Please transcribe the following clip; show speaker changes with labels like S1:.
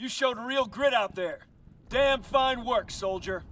S1: You showed real grit out there. Damn fine work, soldier.